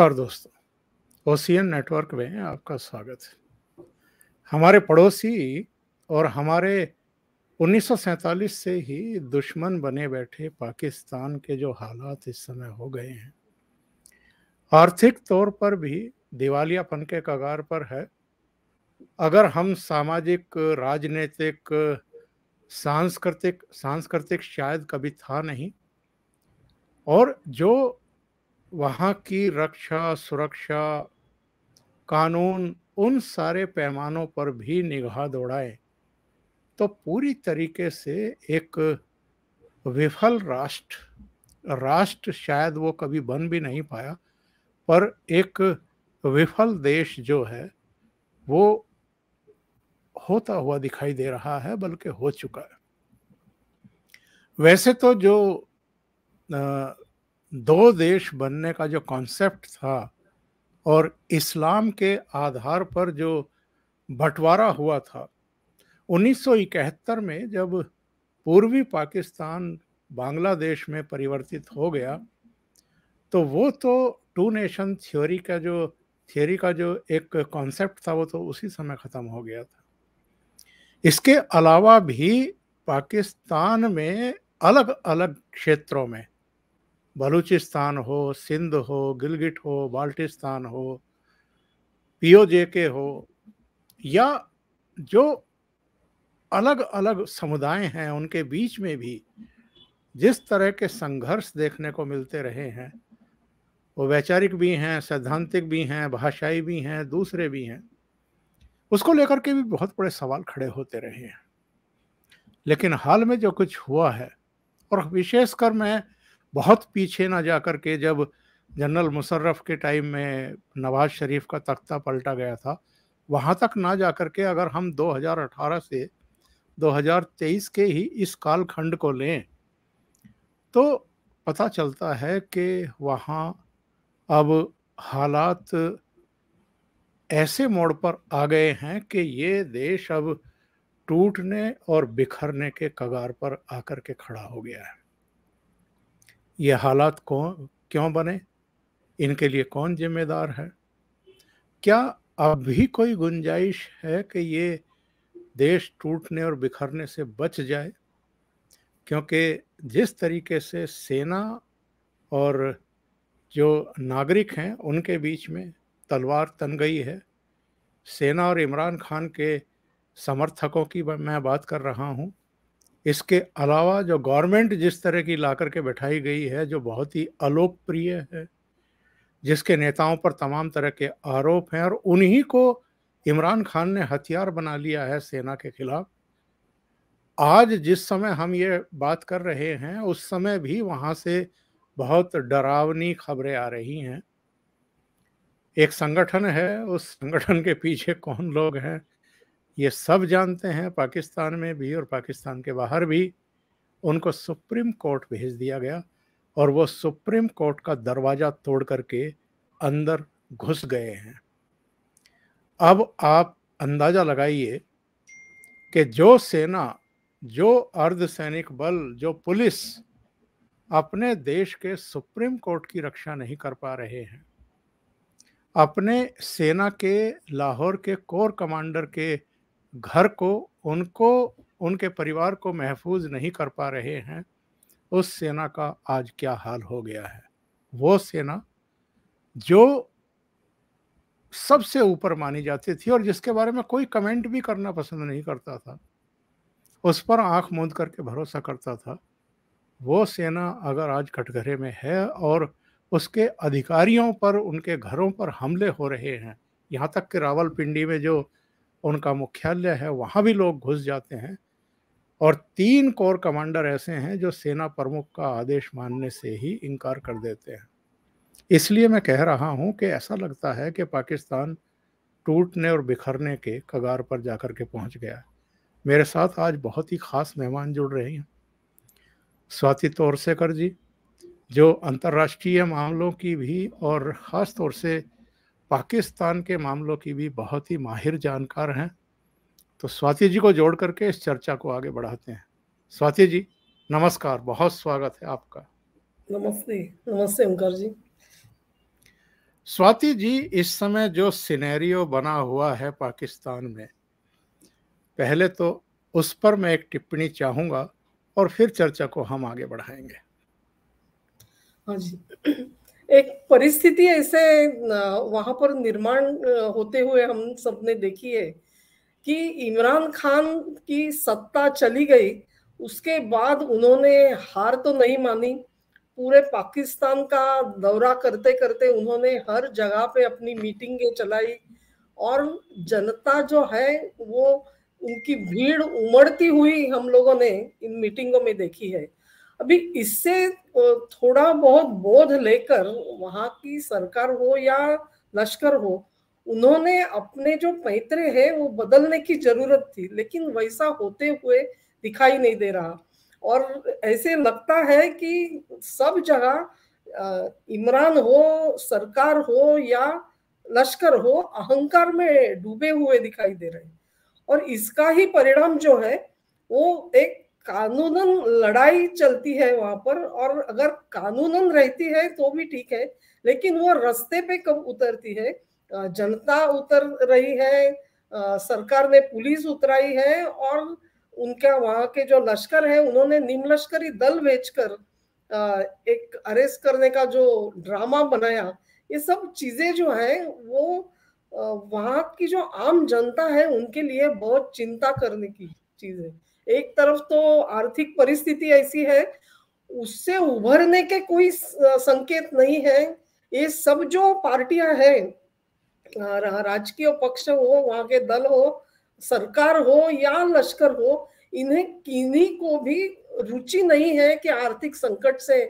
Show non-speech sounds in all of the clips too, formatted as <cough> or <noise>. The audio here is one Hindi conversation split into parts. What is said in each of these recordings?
नमस्कार दोस्तों ओसीएन नेटवर्क में आपका स्वागत है हमारे पड़ोसी और हमारे 1947 से ही दुश्मन बने बैठे पाकिस्तान के जो हालात इस समय हो गए हैं आर्थिक तौर पर भी दिवालियापन के कगार पर है अगर हम सामाजिक राजनीतिक सांस्कृतिक सांस्कृतिक शायद कभी था नहीं और जो वहाँ की रक्षा सुरक्षा कानून उन सारे पैमानों पर भी निगाह दौड़ाए तो पूरी तरीके से एक विफल राष्ट्र राष्ट्र शायद वो कभी बन भी नहीं पाया पर एक विफल देश जो है वो होता हुआ दिखाई दे रहा है बल्कि हो चुका है वैसे तो जो आ, दो देश बनने का जो कॉन्सेप्ट था और इस्लाम के आधार पर जो बंटवारा हुआ था 1971 में जब पूर्वी पाकिस्तान बांग्लादेश में परिवर्तित हो गया तो वो तो टू नेशन थ्योरी का जो थ्योरी का जो एक कॉन्सेप्ट था वो तो उसी समय ख़त्म हो गया था इसके अलावा भी पाकिस्तान में अलग अलग क्षेत्रों में बलूचिस्तान हो सिंध हो गिलगिट हो बाल्टिस्तान हो पीओजे के हो या जो अलग अलग समुदाय हैं उनके बीच में भी जिस तरह के संघर्ष देखने को मिलते रहे हैं वो वैचारिक भी हैं सैद्धांतिक भी हैं भाषाई भी हैं दूसरे भी हैं उसको लेकर के भी बहुत बड़े सवाल खड़े होते रहे हैं लेकिन हाल में जो कुछ हुआ है और विशेषकर मैं बहुत पीछे ना जा कर के जब जनरल मुशर्रफ के टाइम में नवाज शरीफ का तख्ता पलटा गया था वहाँ तक ना जा कर के अगर हम 2018 से 2023 के ही इस कालखंड को लें तो पता चलता है कि वहाँ अब हालात ऐसे मोड़ पर आ गए हैं कि ये देश अब टूटने और बिखरने के कगार पर आकर के खड़ा हो गया है ये हालात कौन क्यों बने इनके लिए कौन जिम्मेदार है क्या अब भी कोई गुंजाइश है कि ये देश टूटने और बिखरने से बच जाए क्योंकि जिस तरीके से सेना और जो नागरिक हैं उनके बीच में तलवार तन गई है सेना और इमरान खान के समर्थकों की मैं बात कर रहा हूँ इसके अलावा जो गवर्नमेंट जिस तरह की ला करके बैठाई गई है जो बहुत ही अलोकप्रिय है जिसके नेताओं पर तमाम तरह के आरोप हैं और उन्हीं को इमरान खान ने हथियार बना लिया है सेना के खिलाफ आज जिस समय हम ये बात कर रहे हैं उस समय भी वहाँ से बहुत डरावनी खबरें आ रही हैं एक संगठन है उस संगठन के पीछे कौन लोग हैं ये सब जानते हैं पाकिस्तान में भी और पाकिस्तान के बाहर भी उनको सुप्रीम कोर्ट भेज दिया गया और वो सुप्रीम कोर्ट का दरवाज़ा तोड़ करके अंदर घुस गए हैं अब आप अंदाज़ा लगाइए कि जो सेना जो अर्धसैनिक बल जो पुलिस अपने देश के सुप्रीम कोर्ट की रक्षा नहीं कर पा रहे हैं अपने सेना के लाहौर के कोर कमांडर के घर को उनको उनके परिवार को महफूज नहीं कर पा रहे हैं उस सेना का आज क्या हाल हो गया है वो सेना जो सबसे ऊपर मानी जाती थी और जिसके बारे में कोई कमेंट भी करना पसंद नहीं करता था उस पर आंख मूंद करके भरोसा करता था वो सेना अगर आज कटघरे में है और उसके अधिकारियों पर उनके घरों पर हमले हो रहे हैं यहाँ तक कि रावलपिंडी में जो उनका मुख्यालय है वहाँ भी लोग घुस जाते हैं और तीन कोर कमांडर ऐसे हैं जो सेना प्रमुख का आदेश मानने से ही इनकार कर देते हैं इसलिए मैं कह रहा हूँ कि ऐसा लगता है कि पाकिस्तान टूटने और बिखरने के कगार पर जाकर के पहुँच गया है मेरे साथ आज बहुत ही ख़ास मेहमान जुड़ रहे हैं स्वाति तौरसेकर जी जो अंतर्राष्ट्रीय मामलों की भी और ख़ास तौर से पाकिस्तान के मामलों की भी बहुत ही माहिर जानकार हैं तो स्वाति जी को जोड़ करके इस चर्चा को आगे बढ़ाते हैं स्वाति जी नमस्कार बहुत स्वागत है आपका नमस्ते नमस्ते ओंकार जी स्वाति जी इस समय जो सिनेरियो बना हुआ है पाकिस्तान में पहले तो उस पर मैं एक टिप्पणी चाहूँगा और फिर चर्चा को हम आगे बढ़ाएंगे हाँ जी एक परिस्थिति ऐसे वहां पर निर्माण होते हुए हम सबने देखी है कि इमरान खान की सत्ता चली गई उसके बाद उन्होंने हार तो नहीं मानी पूरे पाकिस्तान का दौरा करते करते उन्होंने हर जगह पे अपनी मीटिंगें चलाई और जनता जो है वो उनकी भीड़ उमड़ती हुई हम लोगों ने इन मीटिंगों में देखी है अभी इससे थोड़ा बहुत बोध लेकर वहां की सरकार हो या लश्कर हो उन्होंने अपने जो पैतरे है वो बदलने की जरूरत थी लेकिन वैसा होते हुए दिखाई नहीं दे रहा और ऐसे लगता है कि सब जगह इमरान हो सरकार हो या लश्कर हो अहंकार में डूबे हुए दिखाई दे रहे और इसका ही परिणाम जो है वो एक कानूनन लड़ाई चलती है वहां पर और अगर कानूनन रहती है तो भी ठीक है लेकिन वो रस्ते पे कब उतरती है जनता उतर रही है सरकार ने पुलिस उतराई है और उनका वहाँ के जो लश्कर है उन्होंने निम्न लश्करी दल भेजकर एक अरेस्ट करने का जो ड्रामा बनाया ये सब चीजें जो है वो वहां की जो आम जनता है उनके लिए बहुत चिंता करने की चीज है एक तरफ तो आर्थिक परिस्थिति ऐसी है उससे उभरने के कोई संकेत नहीं है ये सब जो पार्टियां हैं राजकीय पक्ष हो वहां के दल हो सरकार हो या लश्कर हो इन्हें किन्हीं को भी रुचि नहीं है कि आर्थिक संकट से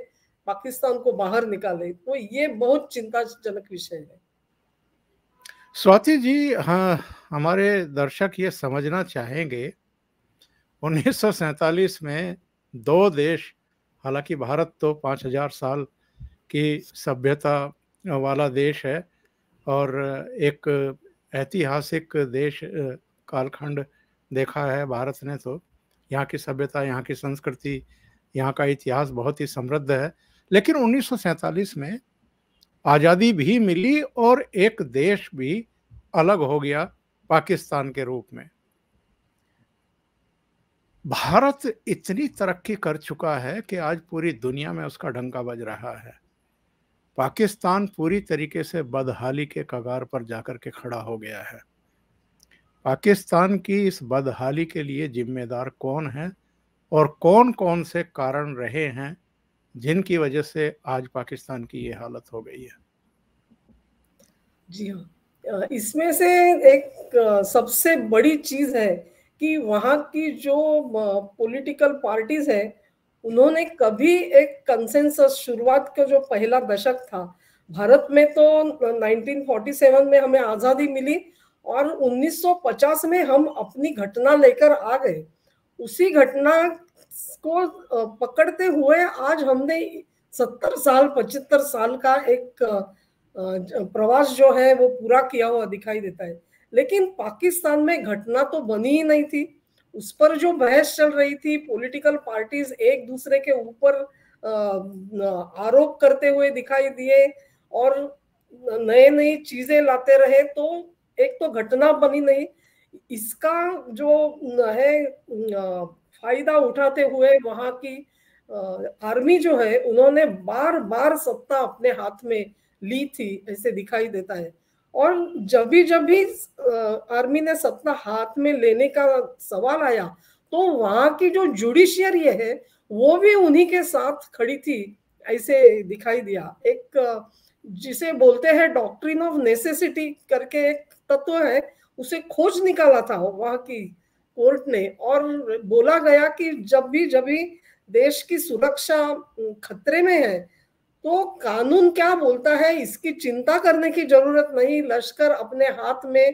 पाकिस्तान को बाहर निकाले तो ये बहुत चिंताजनक विषय है स्वाति जी हाँ हमारे दर्शक ये समझना चाहेंगे उन्नीस में दो देश हालांकि भारत तो 5000 साल की सभ्यता वाला देश है और एक ऐतिहासिक देश कालखंड देखा है भारत ने तो यहाँ की सभ्यता यहाँ की संस्कृति यहाँ का इतिहास बहुत ही समृद्ध है लेकिन उन्नीस में आज़ादी भी मिली और एक देश भी अलग हो गया पाकिस्तान के रूप में भारत इतनी तरक्की कर चुका है कि आज पूरी दुनिया में उसका ढंका बज रहा है पाकिस्तान पूरी तरीके से बदहाली के कगार पर जाकर के खड़ा हो गया है पाकिस्तान की इस बदहाली के लिए जिम्मेदार कौन है और कौन कौन से कारण रहे हैं जिनकी वजह से आज पाकिस्तान की ये हालत हो गई है जी हाँ इसमें से एक सबसे बड़ी चीज़ है कि वहाँ की जो पॉलिटिकल पार्टीज है उन्होंने कभी एक कंसेंसस शुरुआत का जो पहला दशक था भारत में तो 1947 में हमें आज़ादी मिली और 1950 में हम अपनी घटना लेकर आ गए उसी घटना को पकड़ते हुए आज हमने 70 साल 75 साल का एक प्रवास जो है वो पूरा किया हुआ दिखाई देता है लेकिन पाकिस्तान में घटना तो बनी ही नहीं थी उस पर जो बहस चल रही थी पॉलिटिकल पार्टीज एक दूसरे के ऊपर आरोप करते हुए दिखाई दिए और नए नई चीजें लाते रहे तो एक तो घटना बनी नहीं इसका जो है फायदा उठाते हुए वहां की आर्मी जो है उन्होंने बार बार सत्ता अपने हाथ में ली थी ऐसे दिखाई देता है और जब भी जब भी आर्मी ने सत्ता हाथ में लेने का सवाल आया तो वहां की जो जुडिशियरी है वो भी उन्हीं के साथ खड़ी थी ऐसे दिखाई दिया एक जिसे बोलते हैं डॉक्ट्रिन ऑफ नेसेसिटी करके एक तत्व है उसे खोज निकाला था वहां की कोर्ट ने और बोला गया कि जब भी जब भी देश की सुरक्षा खतरे में है तो कानून क्या बोलता है इसकी चिंता करने की जरूरत नहीं लश्कर अपने हाथ में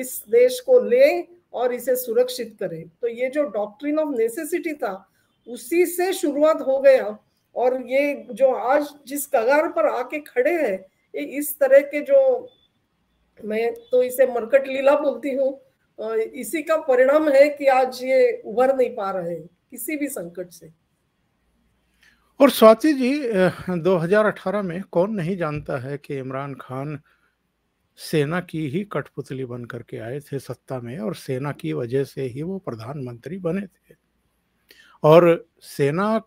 इस देश को ले और इसे सुरक्षित करे तो ये जो डॉक्ट्रिन ऑफ नेसेसिटी था उसी से शुरुआत हो गया और ये जो आज जिस कगार पर आके खड़े हैं ये इस तरह के जो मैं तो इसे मरकट लीला बोलती हूँ इसी का परिणाम है कि आज ये उभर नहीं पा रहे किसी भी संकट से और स्वाति जी 2018 में कौन नहीं जानता है कि इमरान खान सेना की ही कठपुतली बन करके आए थे सत्ता में और सेना की वजह से ही वो प्रधानमंत्री बने थे और सेना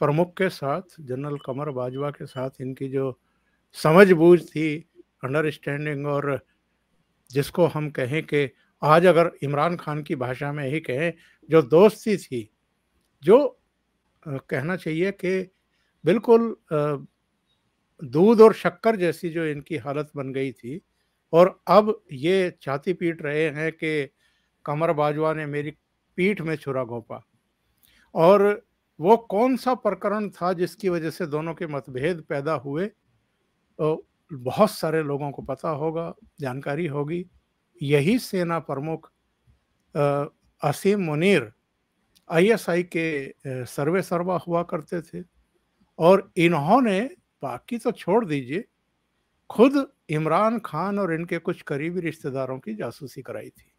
प्रमुख के साथ जनरल कमर बाजवा के साथ इनकी जो समझ बूझ थी अंडरस्टैंडिंग और जिसको हम कहें कि आज अगर इमरान खान की भाषा में ही कहें जो दोस्ती थी जो कहना चाहिए कि बिल्कुल दूध और शक्कर जैसी जो इनकी हालत बन गई थी और अब ये छाती पीट रहे हैं कि कमर बाजवा ने मेरी पीठ में छुरा घोपा और वो कौन सा प्रकरण था जिसकी वजह से दोनों के मतभेद पैदा हुए तो बहुत सारे लोगों को पता होगा जानकारी होगी यही सेना प्रमुख असीम मुनीर आईएसआई के सर्वे सर्वा हुआ करते थे और इन्होंने बाकी तो छोड़ दीजिए खुद इमरान खान और इनके कुछ करीबी रिश्तेदारों की जासूसी कराई थी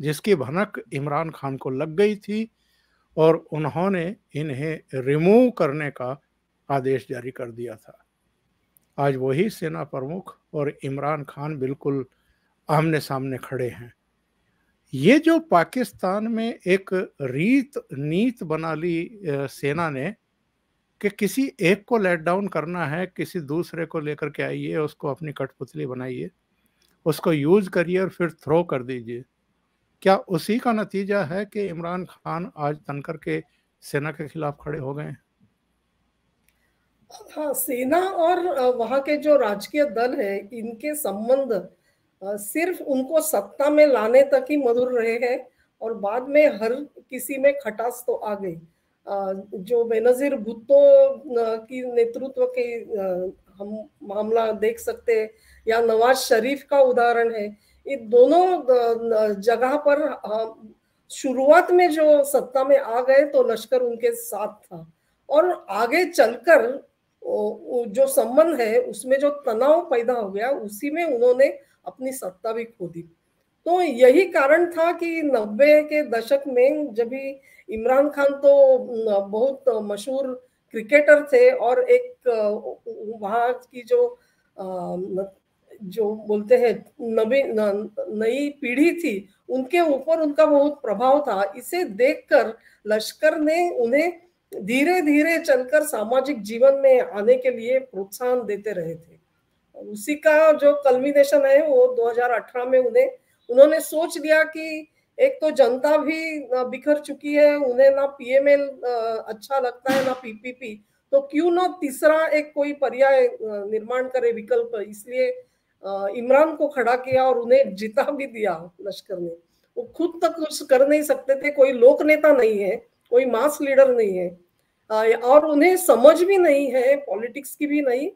जिसकी भनक इमरान खान को लग गई थी और उन्होंने इन्हें रिमूव करने का आदेश जारी कर दिया था आज वही सेना प्रमुख और इमरान खान बिल्कुल आमने सामने खड़े हैं ये जो पाकिस्तान में एक रीत नीत बना ली सेना ने कि किसी एक को लेट डाउन करना है किसी दूसरे को लेकर के आइए उसको अपनी कठपुतली बनाइए उसको यूज करिए और फिर थ्रो कर दीजिए क्या उसी का नतीजा है कि इमरान खान आज तनकर के सेना के खिलाफ खड़े हो गए हाँ सेना और वहाँ के जो राजकीय दल है इनके संबंध सिर्फ उनको सत्ता में लाने तक ही मधुर रहे हैं और बाद में हर किसी में खटास तो आ गई जो बेनजीर भुट्टो की नेतृत्व के हम मामला देख सकते हैं या नवाज शरीफ का उदाहरण है ये दोनों जगह पर शुरुआत में जो सत्ता में आ गए तो लश्कर उनके साथ था और आगे चलकर जो संबंध है उसमें जो तनाव पैदा हो गया उसी में उन्होंने अपनी सत्ता भी खो दी तो यही कारण था कि नब्बे के दशक में जब भी इमरान खान तो बहुत मशहूर क्रिकेटर थे और एक वहाँ की जो जो बोलते हैं नवी नई पीढ़ी थी उनके ऊपर उनका बहुत प्रभाव था इसे देखकर लश्कर ने उन्हें धीरे धीरे चलकर सामाजिक जीवन में आने के लिए प्रोत्साहन देते रहे थे उसी का जो कल्मिनेशन है वो 2018 में उन्हें उन्होंने सोच लिया कि एक तो जनता भी बिखर चुकी है उन्हें ना पीएमएल अच्छा लगता है ना पीपीपी तो क्यों ना तीसरा एक कोई पर्याय निर्माण करे विकल्प इसलिए इमरान को खड़ा किया और उन्हें जिता भी दिया लश्कर ने वो खुद तक कुछ कर नहीं सकते थे कोई लोक नेता नहीं है कोई मास लीडर नहीं है और उन्हें समझ भी नहीं है पॉलिटिक्स की भी नहीं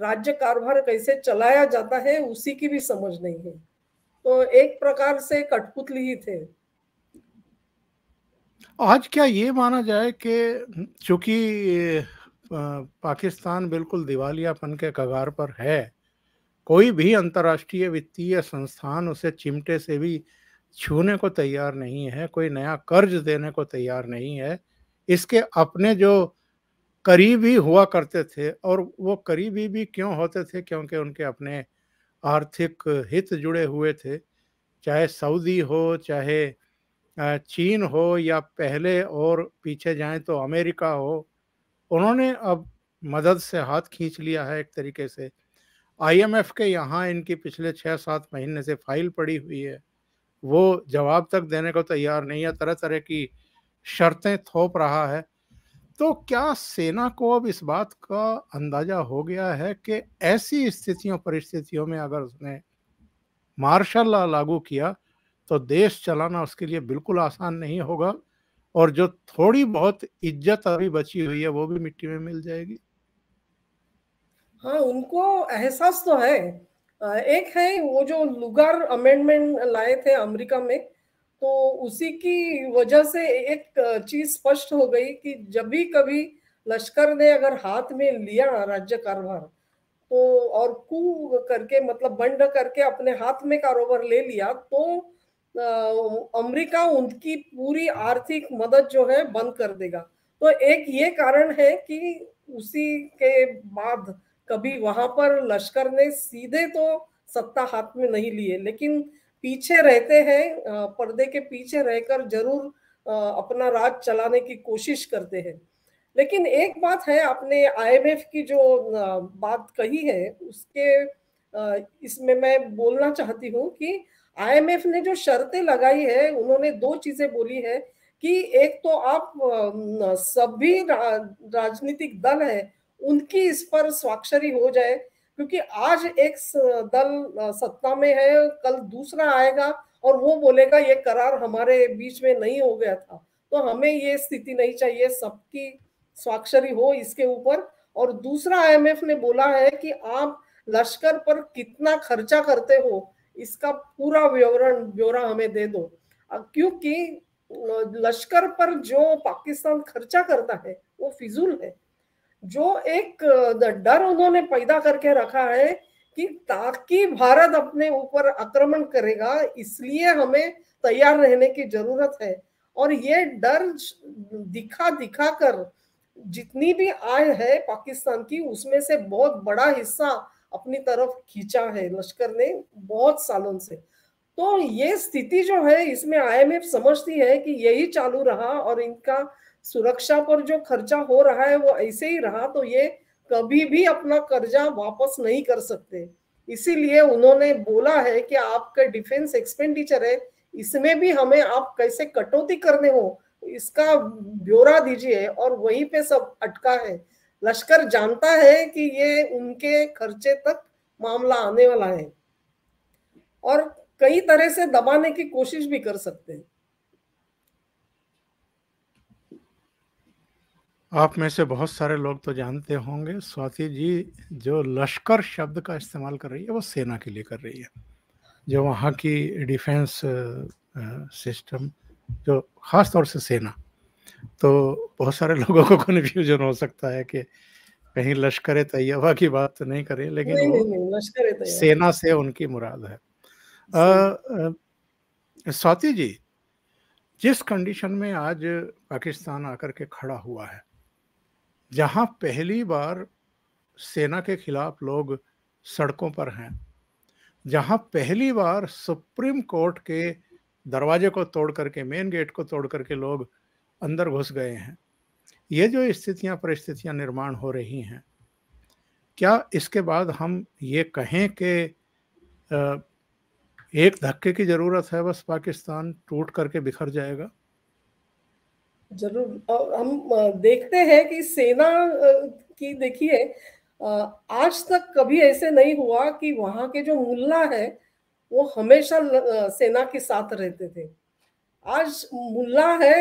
राज्य कारभार कैसे चलाया जाता है उसी की भी समझ नहीं है तो एक प्रकार से कठपुतली ही थे आज क्या ये माना जाए कि चूंकि पाकिस्तान बिल्कुल दिवालियापन के कगार पर है कोई भी अंतर्राष्ट्रीय वित्तीय संस्थान उसे चिमटे से भी छूने को तैयार नहीं है कोई नया कर्ज देने को तैयार नहीं है इसके अपने जो करीबी हुआ करते थे और वो करीबी भी क्यों होते थे क्योंकि उनके अपने आर्थिक हित जुड़े हुए थे चाहे सऊदी हो चाहे चीन हो या पहले और पीछे जाएं तो अमेरिका हो उन्होंने अब मदद से हाथ खींच लिया है एक तरीके से आईएमएफ के यहाँ इनकी पिछले छः सात महीने से फाइल पड़ी हुई है वो जवाब तक देने को तैयार नहीं है तरह तरह की शर्तें थोप रहा है तो क्या सेना को अब इस बात का अंदाजा हो गया है कि ऐसी स्थितियों परिस्थितियों में अगर उसने मार्शल ला लागू किया तो देश चलाना उसके लिए बिल्कुल आसान नहीं होगा और जो थोड़ी बहुत इज्जत अभी बची हुई है वो भी मिट्टी में मिल जाएगी हाँ उनको एहसास तो है एक है वो जो लुगार अमेंडमेंट लाए थे अमेरिका में तो उसी की वजह से एक चीज स्पष्ट हो गई कि जब भी कभी लश्कर ने अगर हाथ में लिया राज्य कारोबार तो और कु करके मतलब बंड करके अपने हाथ में कारोबार ले लिया तो अमेरिका उनकी पूरी आर्थिक मदद जो है बंद कर देगा तो एक ये कारण है कि उसी के बाद कभी वहां पर लश्कर ने सीधे तो सत्ता हाथ में नहीं लिए लेकिन पीछे रहते हैं पर्दे के पीछे रहकर जरूर अपना राज चलाने की कोशिश करते हैं लेकिन एक बात है आपने आईएमएफ की जो बात कही है उसके इसमें मैं बोलना चाहती हूँ कि आईएमएफ ने जो शर्तें लगाई है उन्होंने दो चीजें बोली है कि एक तो आप सभी रा, राजनीतिक दल है उनकी इस पर स्वाक्षरी हो जाए क्योंकि आज एक दल सत्ता में है कल दूसरा आएगा और वो बोलेगा ये करार हमारे बीच में नहीं हो गया था तो हमें ये स्थिति नहीं चाहिए सबकी स्वाक्षरी हो इसके ऊपर और दूसरा आईएमएफ ने बोला है कि आप लश्कर पर कितना खर्चा करते हो इसका पूरा विवरण ब्यौरा हमें दे दो क्योंकि लश्कर पर जो पाकिस्तान खर्चा करता है वो फिजूल है जो एक डर उन्होंने पैदा करके रखा है कि ताकि भारत अपने ऊपर आक्रमण करेगा इसलिए हमें तैयार रहने की जरूरत है और ये डर दिखा दिखा कर जितनी भी आय है पाकिस्तान की उसमें से बहुत बड़ा हिस्सा अपनी तरफ खींचा है लश्कर ने बहुत सालों से तो ये स्थिति जो है इसमें आईएमएफ समझती है कि यही चालू रहा और इनका सुरक्षा पर जो खर्चा हो रहा है वो ऐसे ही रहा तो ये कभी भी अपना कर्जा वापस नहीं कर सकते इसीलिए उन्होंने बोला है कि आपका डिफेंस एक्सपेंडिचर है इसमें भी हमें आप कैसे कटौती करने हो इसका ब्योरा दीजिए और वहीं पे सब अटका है लश्कर जानता है कि ये उनके खर्चे तक मामला आने वाला है और कई तरह से दबाने की कोशिश भी कर सकते हैं आप में से बहुत सारे लोग तो जानते होंगे स्वाति जी जो लश्कर शब्द का इस्तेमाल कर रही है वो सेना के लिए कर रही है जो वहाँ की डिफेंस सिस्टम जो ख़ास तौर से सेना तो बहुत सारे लोगों को कन्फ्यूजन हो सकता है कि कहीं लश्कर तैयबा की बात तो नहीं करें लेकिन नहीं, नहीं, नहीं, लश्कर सेना से उनकी मुराद है स्वाति जी जिस कंडीशन में आज पाकिस्तान आकर के खड़ा हुआ है जहां पहली बार सेना के खिलाफ लोग सड़कों पर हैं जहां पहली बार सुप्रीम कोर्ट के दरवाजे को तोड़ करके मेन गेट को तोड़ करके लोग अंदर घुस गए हैं ये जो स्थितियां परिस्थितियां निर्माण हो रही हैं क्या इसके बाद हम ये कहें कि एक धक्के की ज़रूरत है बस पाकिस्तान टूट करके बिखर जाएगा जरूर और हम देखते हैं कि सेना की देखिए आज तक कभी ऐसे नहीं हुआ कि वहाँ के जो मुल्ला है वो हमेशा सेना के साथ रहते थे आज मुल्ला है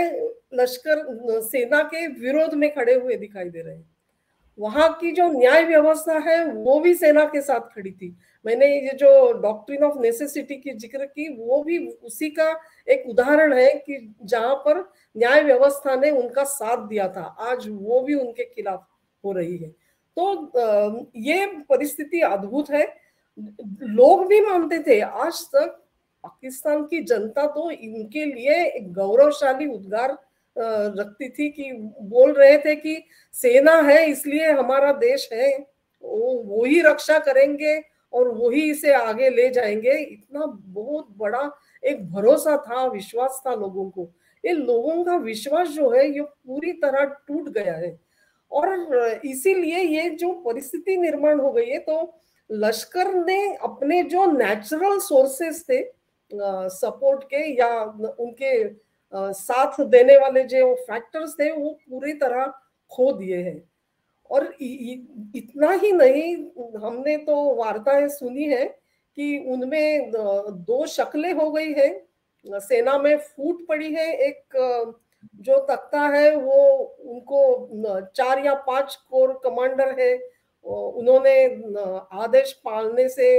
लश्कर सेना के विरोध में खड़े हुए दिखाई दे रहे हैं वहाँ की जो न्याय व्यवस्था है वो भी सेना के साथ खड़ी थी मैंने ये जो डॉक्ट्रिन ऑफ नेसेसिटी की जिक्र की वो भी उसी का एक उदाहरण है कि जहां पर न्याय व्यवस्था ने उनका साथ दिया था आज वो भी उनके खिलाफ हो रही है तो ये परिस्थिति अद्भुत है लोग भी मानते थे आज तक पाकिस्तान की जनता तो इनके लिए एक गौरवशाली उद्गार रखती थी कि बोल रहे थे कि सेना है इसलिए हमारा देश है वो ही रक्षा करेंगे और वही इसे आगे ले जाएंगे इतना बहुत बड़ा एक भरोसा था विश्वास था लोगों को ये लोगों का विश्वास जो है ये पूरी तरह टूट गया है और इसीलिए ये जो परिस्थिति निर्माण हो गई है तो लश्कर ने अपने जो नेचुरल सोर्सेस थे सपोर्ट के या उनके साथ देने वाले जो फैक्टर्स थे वो पूरी तरह खो दिए हैं और इतना ही नहीं हमने तो वार्ताएं सुनी है कि उनमें दो शक्लें हो गई है सेना में फूट पड़ी है एक जो तख्ता है वो उनको चार या पांच कोर कमांडर है उन्होंने आदेश पालने से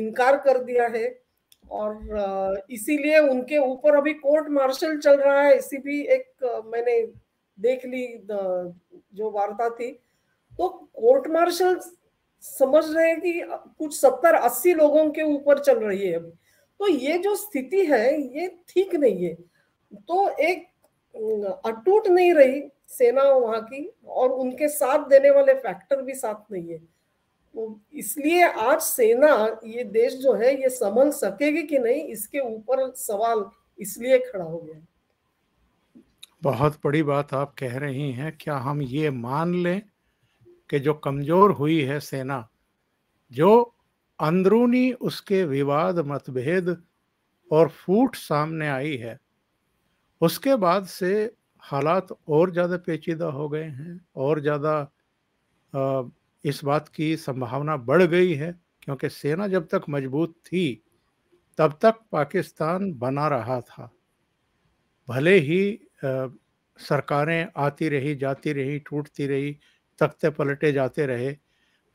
इनकार कर दिया है और इसीलिए उनके ऊपर अभी कोर्ट मार्शल चल रहा है इसी भी एक मैंने देख ली जो वार्ता थी तो कोर्ट मार्शल समझ रहे हैं कि कुछ सत्तर अस्सी लोगों के ऊपर चल रही है अभी तो ये जो स्थिति है ये ठीक नहीं है तो एक अटूट नहीं रही सेना वहां की और उनके साथ देने वाले फैक्टर भी साथ नहीं है तो इसलिए आज सेना ये देश जो है ये संभल सकेगी कि नहीं इसके ऊपर सवाल इसलिए खड़ा हो गया बहुत बड़ी बात आप कह रही हैं क्या हम ये मान लें कि जो कमज़ोर हुई है सेना जो अंदरूनी उसके विवाद मतभेद और फूट सामने आई है उसके बाद से हालात और ज़्यादा पेचीदा हो गए हैं और ज़्यादा इस बात की संभावना बढ़ गई है क्योंकि सेना जब तक मजबूत थी तब तक पाकिस्तान बना रहा था भले ही आ, सरकारें आती रही जाती रही टूटती रही तख्ते पलटे जाते रहे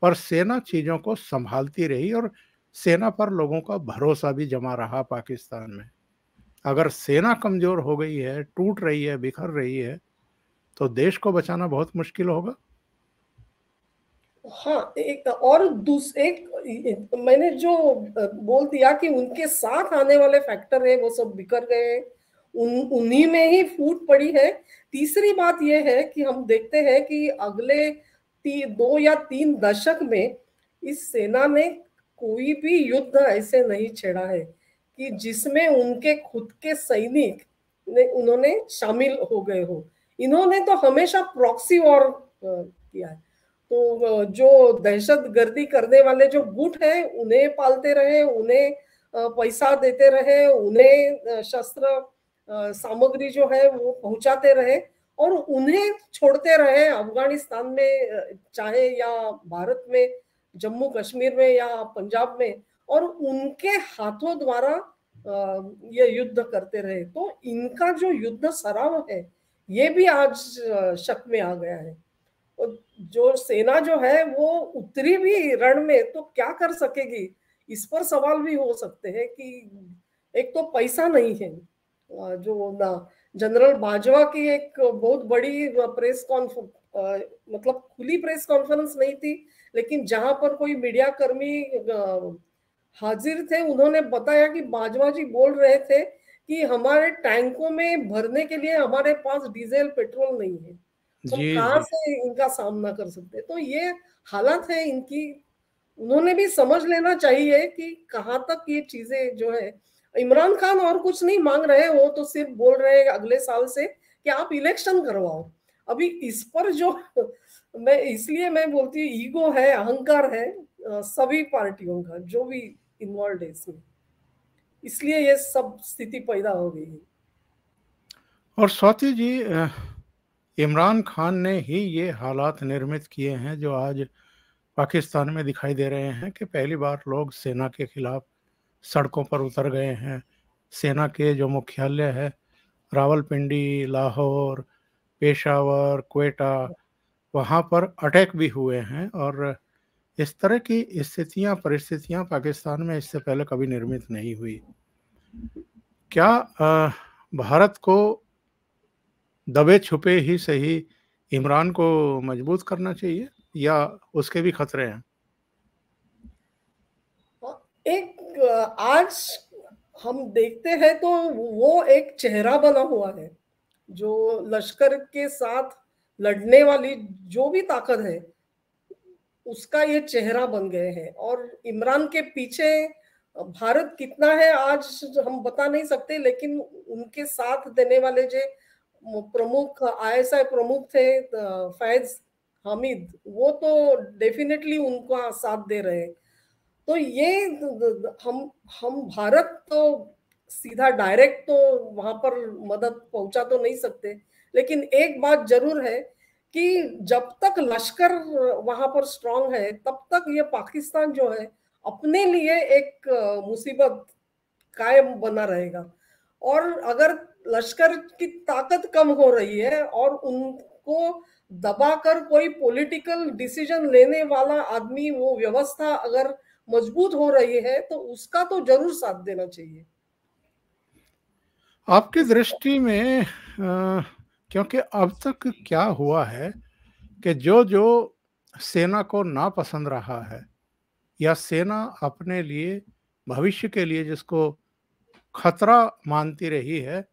पर सेना चीज़ों को संभालती रही और सेना पर लोगों का भरोसा भी जमा रहा पाकिस्तान में अगर सेना कमज़ोर हो गई है टूट रही है बिखर रही है तो देश को बचाना बहुत मुश्किल होगा हाँ एक और एक मैंने जो बोल दिया कि उनके साथ आने वाले फैक्टर है वो सब बिखर गए उन उन्हीं में ही फूट पड़ी है तीसरी बात यह है कि हम देखते हैं कि अगले ती, दो या तीन दशक में इस सेना ने कोई भी युद्ध ऐसे नहीं छेड़ा है कि जिसमें उनके खुद के सैनिक ने उन्होंने शामिल हो गए हो इन्होंने तो हमेशा प्रॉक्सी वॉर किया है तो जो दहशत गर्दी करने वाले जो गुट है उन्हें पालते रहे उन्हें पैसा देते रहे उन्हें शस्त्र सामग्री जो है वो पहुंचाते रहे और उन्हें छोड़ते रहे अफगानिस्तान में चाहे या भारत में जम्मू कश्मीर में या पंजाब में और उनके हाथों द्वारा ये युद्ध करते रहे तो इनका जो युद्ध सराव है ये भी आज शक में आ गया है और जो सेना जो है वो उतरी भी रण में तो क्या कर सकेगी इस पर सवाल भी हो सकते हैं कि एक तो पैसा नहीं है जो जनरल बाजवा की एक बहुत बड़ी प्रेस कॉन्फ्रेंस मतलब खुली प्रेस कॉन्फ्रेंस नहीं थी लेकिन जहां पर कोई मीडिया कर्मी हाजिर थे उन्होंने बताया कि बाजवा जी बोल रहे थे कि हमारे टैंकों में भरने के लिए हमारे पास डीजल पेट्रोल नहीं है तो कहाँ से इनका सामना कर सकते तो ये हालत है इनकी उन्होंने भी समझ लेना चाहिए कि कहाँ तक ये चीजें जो है इमरान खान और कुछ नहीं मांग रहे वो तो सिर्फ बोल रहे हैं अगले साल से कि आप इलेक्शन करवाओ अभी इस पर जो <laughs> मैं इसलिए मैं बोलती हूँ ईगो है अहंकार है सभी पार्टियों का जो भी इन्वॉल्व है इसमें इसलिए ये सब स्थिति पैदा हो गई है और स्वाति जी इमरान खान ने ही ये हालात निर्मित किए हैं जो आज पाकिस्तान में दिखाई दे रहे हैं कि पहली बार लोग सेना के खिलाफ सड़कों पर उतर गए हैं सेना के जो मुख्यालय है रावलपिंडी लाहौर पेशावर कोटा वहाँ पर अटैक भी हुए हैं और इस तरह की स्थितियाँ परिस्थितियाँ पाकिस्तान में इससे पहले कभी निर्मित नहीं हुई क्या भारत को दबे छुपे ही सही इमरान को मजबूत करना चाहिए या उसके भी खतरे हैं एक आज हम देखते हैं तो वो एक चेहरा बना हुआ है जो लश्कर के साथ लड़ने वाली जो भी ताकत है उसका ये चेहरा बन गए हैं और इमरान के पीछे भारत कितना है आज हम बता नहीं सकते लेकिन उनके साथ देने वाले जो प्रमुख आईएसआई प्रमुख थे फैज हामिद वो तो डेफिनेटली उनका साथ दे रहे हैं तो ये हम हम भारत तो सीधा डायरेक्ट तो वहां पर मदद पहुंचा तो नहीं सकते लेकिन एक बात जरूर है कि जब तक लश्कर वहां पर स्ट्रांग है तब तक ये पाकिस्तान जो है अपने लिए एक मुसीबत कायम बना रहेगा और अगर लश्कर की ताकत कम हो रही है और उनको दबाकर कोई पॉलिटिकल डिसीजन लेने वाला आदमी वो व्यवस्था अगर मजबूत हो रही है तो उसका तो जरूर साथ देना चाहिए आपकी दृष्टि में आ, क्योंकि अब तक क्या हुआ है कि जो जो सेना को ना पसंद रहा है या सेना अपने लिए भविष्य के लिए जिसको खतरा मानती रही है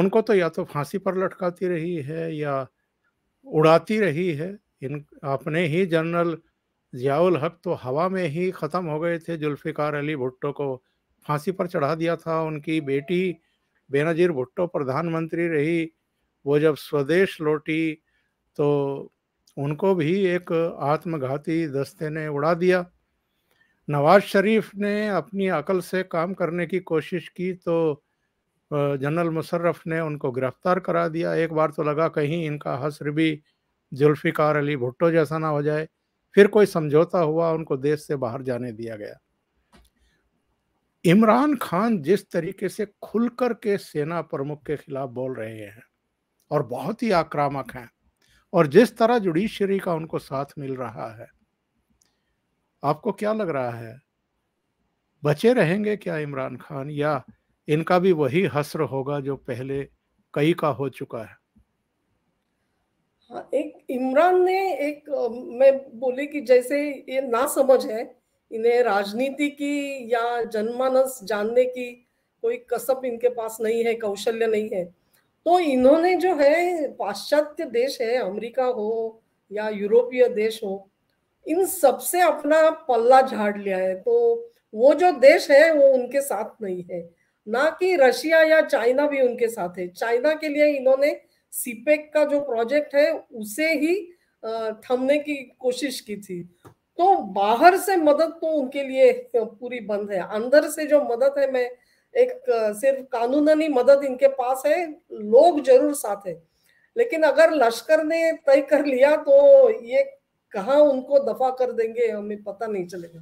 उनको तो या तो फांसी पर लटकाती रही है या उड़ाती रही है इन अपने ही जनरल जियाउल हक तो हवा में ही ख़त्म हो गए थे जुल्फ़िकार अली भुट्टो को फांसी पर चढ़ा दिया था उनकी बेटी बेनजीर भुट्टो प्रधानमंत्री रही वो जब स्वदेश लौटी तो उनको भी एक आत्मघाती दस्ते ने उड़ा दिया नवाज शरीफ ने अपनी अकल से काम करने की कोशिश की तो जनरल मुशर्रफ ने उनको गिरफ्तार करा दिया एक बार तो लगा कहीं इनका हसर भी जुल्फ़िकार अली भुट्टो जैसा ना हो जाए फिर कोई समझौता हुआ उनको देश से बाहर जाने दिया गया इमरान खान जिस तरीके से खुलकर के सेना प्रमुख के खिलाफ बोल रहे हैं और बहुत ही आक्रामक हैं और जिस तरह जुडिशरी का उनको साथ मिल रहा है आपको क्या लग रहा है बचे रहेंगे क्या इमरान खान या इनका भी वही हसर होगा जो पहले कई का हो चुका है हाँ, एक इमरान ने एक मैं बोली कि जैसे ये ना समझ है इन्हें राजनीति की या जनमानस जानने की कोई कसब इनके पास नहीं है कौशल्य नहीं है तो इन्होंने जो है पाश्चात्य देश है अमेरिका हो या यूरोपीय देश हो इन सबसे अपना पल्ला झाड़ लिया है तो वो जो देश है वो उनके साथ नहीं है ना कि रशिया या चाइना भी उनके साथ है चाइना के लिए इन्होंने सीपेक e का जो प्रोजेक्ट है उसे ही थमने की कोशिश की थी तो बाहर से मदद तो उनके लिए पूरी बंद है अंदर से जो मदद है मैं एक सिर्फ कानूननी मदद इनके पास है लोग जरूर साथ है लेकिन अगर लश्कर ने तय कर लिया तो ये कहा उनको दफा कर देंगे हमें पता नहीं चलेगा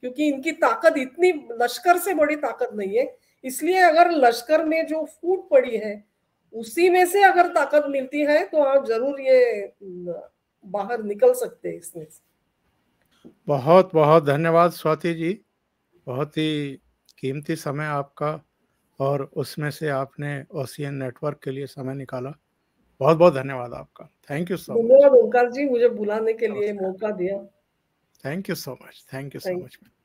क्योंकि इनकी ताकत इतनी लश्कर से बड़ी ताकत नहीं है इसलिए अगर लश्कर में जो फूट पड़ी है उसी में से अगर ताकत मिलती है तो आप जरूर ये बाहर निकल सकते हैं इसमें से बहुत बहुत धन्यवाद स्वाति जी बहुत ही कीमती समय आपका और उसमें से आपने ओसीएन नेटवर्क के लिए समय निकाला बहुत बहुत धन्यवाद आपका थैंक यू सो मच धन्यवाद ओंकार जी मुझे बुलाने के लिए मौका दिया thank you so much thank you so much